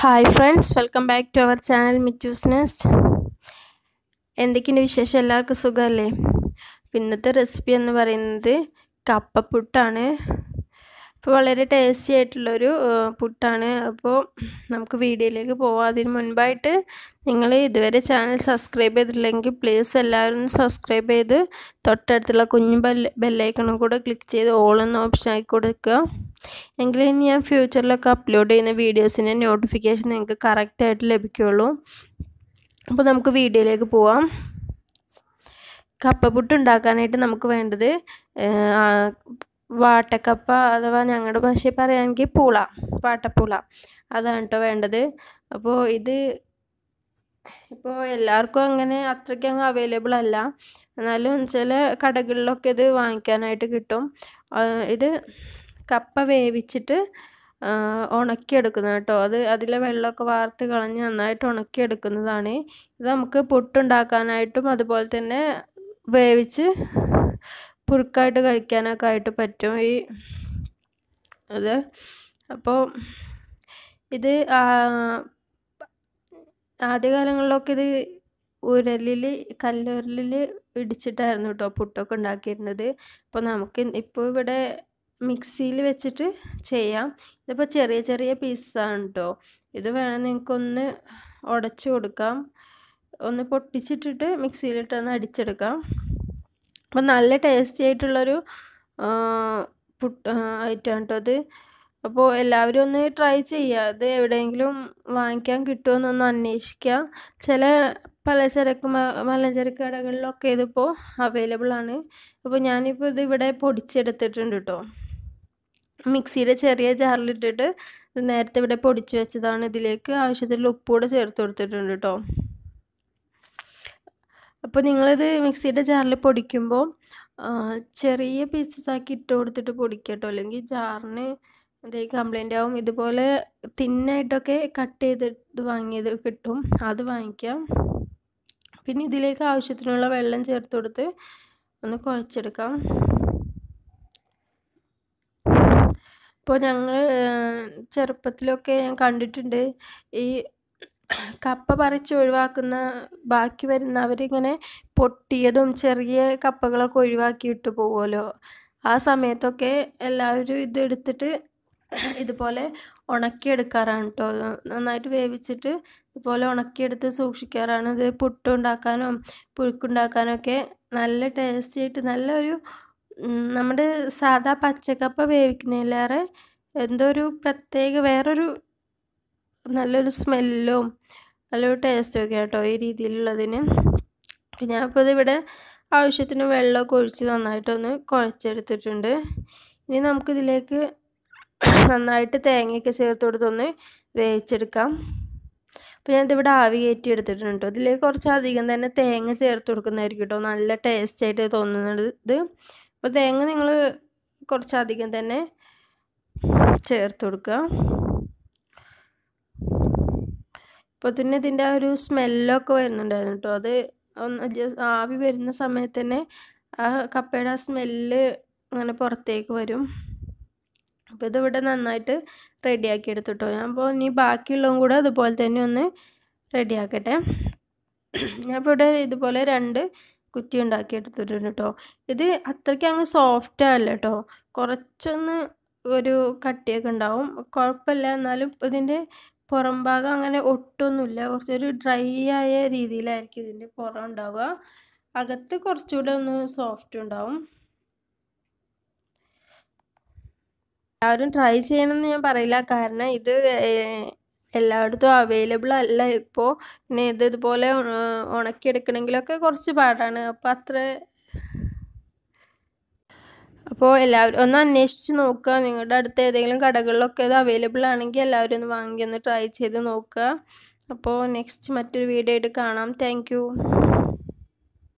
hi friends welcome back to our channel Mittu's nest എന്തൊക്കെയുണ്ട് വിശേഷം എല്ലാവർക്കും സുഖമല്ലേ ഇന്നത്തെ റെസിപ്പി എന്ന് പറയുന്നത് കപ്പപ്പുട്ടാണ് അപ്പോൾ വളരെ ടേസ്റ്റി ആയിട്ടുള്ളൊരു പുട്ടാണ് അപ്പോൾ നമുക്ക് വീഡിയോയിലേക്ക് പോവാം അതിന് മുൻപായിട്ട് നിങ്ങൾ ഇതുവരെ ചാനൽ സബ്സ്ക്രൈബ് ചെയ്തിട്ടില്ലെങ്കിൽ പ്ലീസ് എല്ലാവരും സബ്സ്ക്രൈബ് ചെയ്ത് തൊട്ടടുത്തുള്ള കുഞ്ഞു ബെൽ കൂടെ ക്ലിക്ക് ചെയ്ത് ഓൾ എന്ന ഓപ്ഷൻ ആക്കി കൊടുക്കുക എങ്കിലേ ഞാൻ ഫ്യൂച്ചറിലൊക്കെ അപ്ലോഡ് ചെയ്യുന്ന വീഡിയോസിൻ്റെ നോട്ടിഫിക്കേഷൻ നിങ്ങൾക്ക് കറക്റ്റായിട്ട് ലഭിക്കുകയുള്ളൂ അപ്പോൾ നമുക്ക് വീഡിയോയിലേക്ക് പോവാം കപ്പപ്പുട്ട് ഉണ്ടാക്കാനായിട്ട് നമുക്ക് വേണ്ടത് വാട്ടക്കപ്പ അഥവാ ഞങ്ങളുടെ ഭാഷയിൽ പറയുകയാണെങ്കിൽ പൂള വാട്ടപ്പൂള അതാണ് കേട്ടോ വേണ്ടത് അപ്പോൾ ഇത് ഇപ്പോൾ എല്ലാവർക്കും അങ്ങനെ അത്രയ്ക്ക് അങ്ങ് അവൈലബിൾ അല്ല എന്നാലും ചില കടകളിലൊക്കെ ഇത് വാങ്ങിക്കാനായിട്ട് കിട്ടും ഇത് കപ്പ വേവിച്ചിട്ട് ഉണക്കിയെടുക്കുന്നത് കേട്ടോ അത് അതിലെ വെള്ളമൊക്കെ വാർത്ത് കളഞ്ഞ് നന്നായിട്ട് ഉണക്കിയെടുക്കുന്നതാണ് ഇത് നമുക്ക് പുട്ടുണ്ടാക്കാനായിട്ടും അതുപോലെ തന്നെ വേവിച്ച് പുഴുക്കായിട്ട് കഴിക്കാനൊക്കെ ആയിട്ട് പറ്റും ഈ അത് അപ്പോൾ ഇത് ആദ്യകാലങ്ങളിലൊക്കെ ഇത് ഉരലിൽ കല്ലുരലിൽ ഇടിച്ചിട്ടായിരുന്നു കേട്ടോ പുട്ടൊക്കെ ഉണ്ടാക്കിയിരുന്നത് അപ്പോൾ നമുക്ക് ഇപ്പോൾ ഇവിടെ മിക്സിയിൽ വെച്ചിട്ട് ചെയ്യാം ഇതിപ്പോൾ ചെറിയ ചെറിയ പീസാണ് കേട്ടോ ഇത് വേണം നിങ്ങൾക്കൊന്ന് ഉടച്ചു കൊടുക്കാം ഒന്ന് പൊട്ടിച്ചിട്ടിട്ട് മിക്സിയിലിട്ട് ഒന്ന് അടിച്ചെടുക്കാം അപ്പം നല്ല ടേസ്റ്റി ആയിട്ടുള്ളൊരു പുട്ട് ഐറ്റമാണ് കേട്ടോ അത് അപ്പോൾ എല്ലാവരും ഒന്ന് ട്രൈ ചെയ്യുക അത് എവിടെയെങ്കിലും വാങ്ങിക്കാൻ കിട്ടുമെന്നൊന്ന് അന്വേഷിക്കാം ചില പലചരക്ക് മലഞ്ചരക്ക് കടകളിലൊക്കെ ഇതിപ്പോൾ അവൈലബിൾ ആണ് അപ്പോൾ ഞാനിപ്പോൾ ഇത് ഇവിടെ പൊടിച്ചെടുത്തിട്ടുണ്ട് കേട്ടോ മിക്സിയുടെ ചെറിയ ജാറിലിട്ടിട്ട് നേരത്തെ ഇവിടെ പൊടിച്ചു വെച്ചതാണ് ഇതിലേക്ക് ആവശ്യത്തിലുള്ള ഉപ്പ് കൂടെ ചേർത്ത് കൊടുത്തിട്ടുണ്ട് കേട്ടോ അപ്പോൾ നിങ്ങളിത് മിക്സിയുടെ ജാറിൽ പൊടിക്കുമ്പോൾ ചെറിയ പീസസ് ആക്കി ഇട്ട് കൊടുത്തിട്ട് പൊടിക്കുക കേട്ടോ അല്ലെങ്കിൽ ജാറിന് ഇതേ കംപ്ലൈൻ്റ് ആവും ഇതുപോലെ തിന്നായിട്ടൊക്കെ കട്ട് ചെയ്തിട്ട് വാങ്ങിയത് കിട്ടും അത് വാങ്ങിക്കാം പിന്നെ ഇതിലേക്ക് ആവശ്യത്തിനുള്ള വെള്ളം ചേർത്ത് കൊടുത്ത് ഒന്ന് കുഴച്ചെടുക്കാം ഇപ്പോൾ ഞങ്ങൾ ചെറുപ്പത്തിലൊക്കെ ഞാൻ കണ്ടിട്ടുണ്ട് ഈ കപ്പ പറിച്ച് ഒഴിവാക്കുന്ന ബാക്കി വരുന്നവരിങ്ങനെ പൊട്ടിയതും ചെറിയ കപ്പകളൊക്കെ ഒഴിവാക്കിയിട്ട് പോകുമല്ലോ ആ സമയത്തൊക്കെ എല്ലാവരും ഇതെടുത്തിട്ട് ഇതുപോലെ ഉണക്കിയെടുക്കാറാണ് കേട്ടോ നന്നായിട്ട് വേവിച്ചിട്ട് ഇതുപോലെ ഉണക്കിയെടുത്ത് സൂക്ഷിക്കാറാണ് ഇത് പുട്ടുണ്ടാക്കാനും പുഴുക്കുണ്ടാക്കാനും ഒക്കെ നല്ല ടേസ്റ്റി ആയിട്ട് നല്ലൊരു നമ്മുടെ സാധാ പച്ചക്കപ്പ വേവിക്കുന്നതിലേറെ എന്തോ ഒരു പ്രത്യേക വേറൊരു നല്ലൊരു സ്മെല്ലും നല്ലൊരു ടേസ്റ്റും ഒക്കെ കേട്ടോ ഈ രീതിയിലുള്ളതിന് ഞാനിപ്പോൾ ഇതിവിടെ ആവശ്യത്തിന് വെള്ളമൊക്കെ ഒഴിച്ച് നന്നായിട്ടൊന്ന് കുഴച്ചെടുത്തിട്ടുണ്ട് ഇനി നമുക്കിതിലേക്ക് നന്നായിട്ട് തേങ്ങയൊക്കെ ചേർത്ത് കൊടുത്തൊന്ന് വേവിച്ചെടുക്കാം അപ്പോൾ ഞാനിതിവിടെ ആവി കയറ്റി എടുത്തിട്ടുണ്ട് ഇതിലേക്ക് കുറച്ച് അധികം തന്നെ തേങ്ങ ചേർത്ത് കൊടുക്കുന്നതായിരിക്കും കേട്ടോ നല്ല ടേസ്റ്റായിട്ട് തോന്നുന്നത് അപ്പോൾ തേങ്ങ നിങ്ങൾ കുറച്ചധികം തന്നെ ചേർത്ത് കൊടുക്കുക ഇപ്പോൾ തന്നെ ഇതിൻ്റെ ആ ഒരു സ്മെല്ലൊക്കെ വരുന്നുണ്ടായിരുന്നു കേട്ടോ അത് ഒന്ന് ആവി വരുന്ന സമയത്ത് തന്നെ ആ കപ്പയുടെ ആ സ്മെല്ല് അങ്ങനെ പുറത്തേക്ക് വരും അപ്പോൾ ഇതിവിടെ നന്നായിട്ട് റെഡിയാക്കി എടുത്തിട്ടോ ഞാൻ അപ്പോൾ ഇനി ബാക്കിയുള്ളതും കൂടെ അതുപോലെ തന്നെ ഒന്ന് റെഡിയാക്കട്ടെ ഞാനിപ്പോൾ ഇവിടെ ഇതുപോലെ രണ്ട് കുറ്റി എടുത്തിട്ടുണ്ട് കേട്ടോ ഇത് അത്രയ്ക്ക് അങ്ങ് സോഫ്റ്റ് അല്ല കേട്ടോ കുറച്ചൊന്ന് ഒരു കട്ടിയൊക്കെ ഉണ്ടാവും കുഴപ്പമില്ല എന്നാലും ഇതിൻ്റെ പുറം ഭാഗം അങ്ങനെ ഒട്ടൊന്നുമില്ല കുറച്ചൊരു ഡ്രൈ ആയ രീതിയിലായിരിക്കും ഇതിൻ്റെ പുറം ഉണ്ടാവുക അകത്ത് കുറച്ചുകൂടെ ഒന്ന് സോഫ്റ്റ് ഉണ്ടാവും എല്ലാവരും ട്രൈ ചെയ്യണമെന്ന് ഞാൻ പറയില്ല കാരണം ഇത് എല്ലായിടത്തും അവൈലബിൾ അല്ല ഇപ്പോൾ പിന്നെ ഇത് ഇതുപോലെ ഉണക്കിയെടുക്കണമെങ്കിലൊക്കെ കുറച്ച് പാടാണ് അപ്പോൾ അത്ര അപ്പോൾ എല്ലാവരും ഒന്ന് അന്വേഷിച്ച് നോക്കുക നിങ്ങളുടെ അടുത്ത് ഏതെങ്കിലും കടകളിലൊക്കെ ഇത് അവൈലബിൾ ആണെങ്കിൽ എല്ലാവരും ഒന്ന് വാങ്ങി ഒന്ന് ട്രൈ ചെയ്ത് നോക്കുക അപ്പോൾ നെക്സ്റ്റ് മറ്റൊരു വീഡിയോ ആയിട്ട് കാണാം താങ്ക്